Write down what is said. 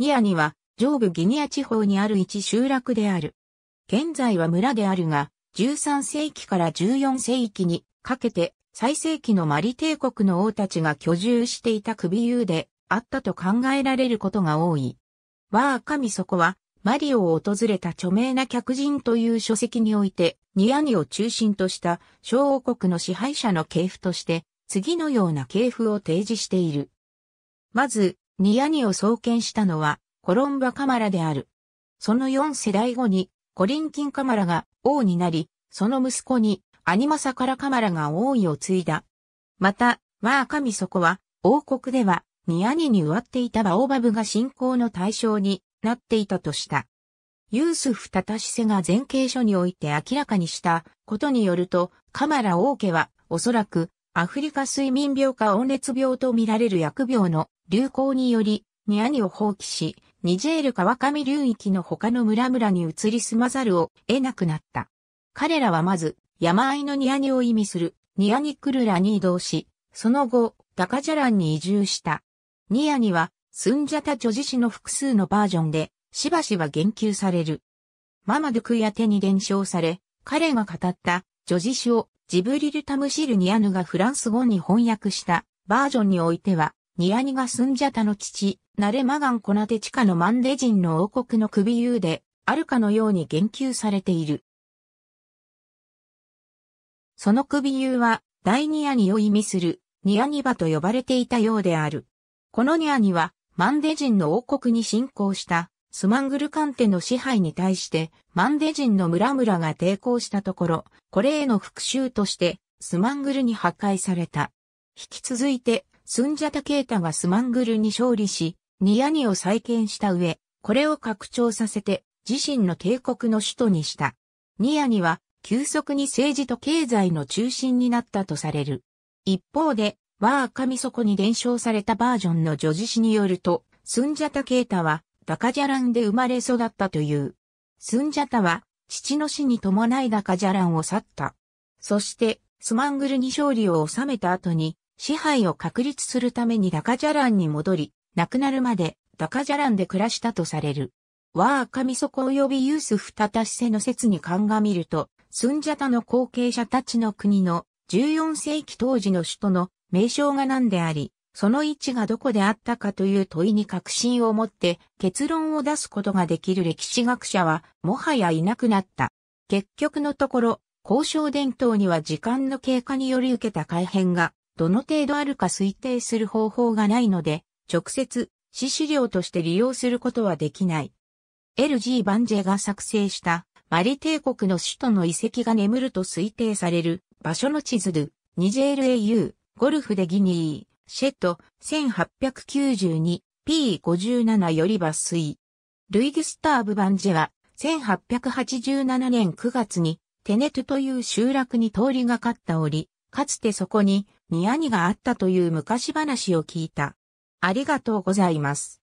ニアには、上部ギニア地方にある一集落である。現在は村であるが、13世紀から14世紀にかけて、最盛期のマリ帝国の王たちが居住していた首遊であったと考えられることが多い。ワーカミソコは、マリオを訪れた著名な客人という書籍において、ニアニを中心とした小王国の支配者の系譜として、次のような系譜を提示している。まず、ニアニを創建したのはコロンバカマラである。その4世代後にコリンキンカマラが王になり、その息子にアニマサカラカマラが王位を継いだ。また、ワーカミソコは王国ではニアニに植わっていたバオバブが信仰の対象になっていたとした。ユースフ・タタシセが前景書において明らかにしたことによると、カマラ王家はおそらくアフリカ睡眠病か温熱病とみられる薬病の流行により、ニアニを放棄し、ニジェール川上流域の他の村々に移り住まざるを得なくなった。彼らはまず、山あいのニアニを意味する、ニアニクルラに移動し、その後、ダカジャランに移住した。ニアニは、スンジャタ女子詩の複数のバージョンで、しばしば言及される。ママドゥクや手に伝承され、彼が語った女子詩をジブリル・タムシル・ニアヌがフランス語に翻訳したバージョンにおいては、ニアニがスンジャタの父、ナレマガン・コナテ地下のマンデ人の王国の首優で、あるかのように言及されている。その首優は、大ニアニを意味する、ニアニバと呼ばれていたようである。このニアニは、マンデ人の王国に侵攻した、スマングルカンテの支配に対してマンデ人の村々が抵抗したところ、これへの復讐としてスマングルに破壊された。引き続いてスンジャタケータがスマングルに勝利し、ニヤニを再建した上、これを拡張させて自身の帝国の首都にした。ニヤニは急速に政治と経済の中心になったとされる。一方で、ワーカミソコに伝承されたバージョンの女子詩によると、スンジャタケータはバカジャランで生まれ育ったという。スンジャタは、父の死に伴いダカジャランを去った。そして、スマングルに勝利を収めた後に、支配を確立するためにダカジャランに戻り、亡くなるまでダカジャランで暮らしたとされる。ワーカミソコ及びユースフタタシセの説に鑑みると、スンジャタの後継者たちの国の14世紀当時の首都の名称が何であり、その位置がどこであったかという問いに確信を持って結論を出すことができる歴史学者はもはやいなくなった。結局のところ、交渉伝統には時間の経過により受けた改変がどの程度あるか推定する方法がないので、直接、死資料として利用することはできない。LG バンジェが作成したマリ帝国の首都の遺跡が眠ると推定される場所の地図で、ニジェール AU、ゴルフでギニー、シェット、1892、P57 より抜粋。ルイ・ギュスターブ・バンジェは、1887年9月に、テネトという集落に通りがかったおり、かつてそこに、ニヤニがあったという昔話を聞いた。ありがとうございます。